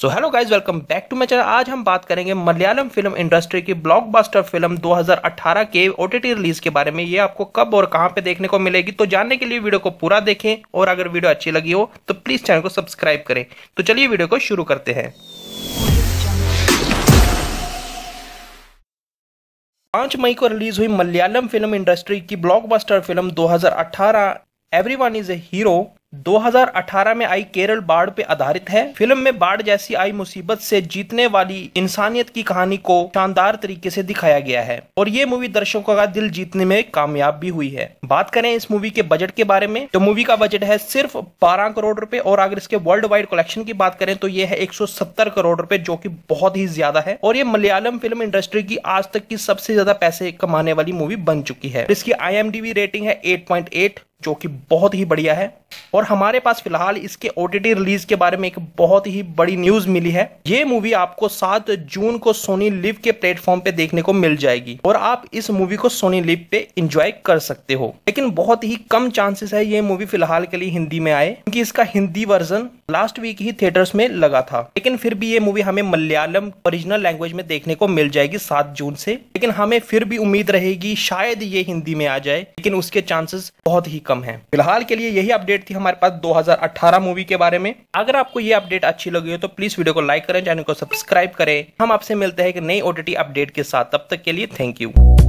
so hello guys welcome back to my channel आज हम बात करेंगे मलयालम फिल्म इंडस्ट्री की ब्लॉकबस्टर फिल्म 2018 के ओटीटी रिलीज के बारे में ये आपको कब और कहां पे देखने को मिलेगी तो जानने के लिए वीडियो को पूरा देखें और अगर वीडियो अच्छी लगी हो तो प्लीज चैनल को सब्सक्राइब करें तो चलिए वीडियो को शुरू करते हैं पांच मई को रिलीज हुई मलयालम फिल्म इंडस्ट्री की blockbuster film 2018 everyone is a hero 2018 में आई केरल बाढ़ पे आधारित है फिल्म में बाढ़ जैसी आई मुसीबत से जीतने वाली इंसानियत की कहानी को शानदार तरीके से दिखाया गया है और ये मूवी दर्शकों का दिल जीतने में कामयाब भी हुई है बात करें इस मूवी के बजट के बारे में तो मूवी का बजट है सिर्फ 12 करोड़ रुपए और अगर इसके वर्ल्ड वाइड कलेक्शन की बात करें तो ये है एक करोड़ रुपए जो की बहुत ही ज्यादा है और ये मलयालम फिल्म इंडस्ट्री की आज तक की सबसे ज्यादा पैसे कमाने वाली मूवी बन चुकी है इसकी आई रेटिंग है एट जो कि बहुत ही बढ़िया है और हमारे पास फिलहाल इसके ओटीटी रिलीज के बारे में एक बहुत ही बड़ी न्यूज मिली है ये मूवी आपको 7 जून को सोनी लिव के प्लेटफॉर्म पे देखने को मिल जाएगी और आप इस मूवी को सोनी लिव पे एंजॉय कर सकते हो लेकिन बहुत ही कम चांसेस है ये मूवी फिलहाल के लिए हिंदी में आए क्योंकि इसका हिंदी वर्जन लास्ट वीक ही थिएटर्स में लगा था लेकिन फिर भी ये मूवी हमें मलयालम ओरिजिनल लैंग्वेज में देखने को मिल जाएगी सात जून से लेकिन हमें फिर भी उम्मीद रहेगी शायद ये हिंदी में आ जाए लेकिन उसके चांसेस बहुत ही कम है फिलहाल के लिए यही अपडेट थी हमारे पास 2018 मूवी के बारे में अगर आपको ये अपडेट अच्छी लगी हो तो प्लीज वीडियो को लाइक करें चैनल को सब्सक्राइब करें हम आपसे मिलते हैं एक नई ओटीटी अपडेट के साथ तब तक के लिए थैंक यू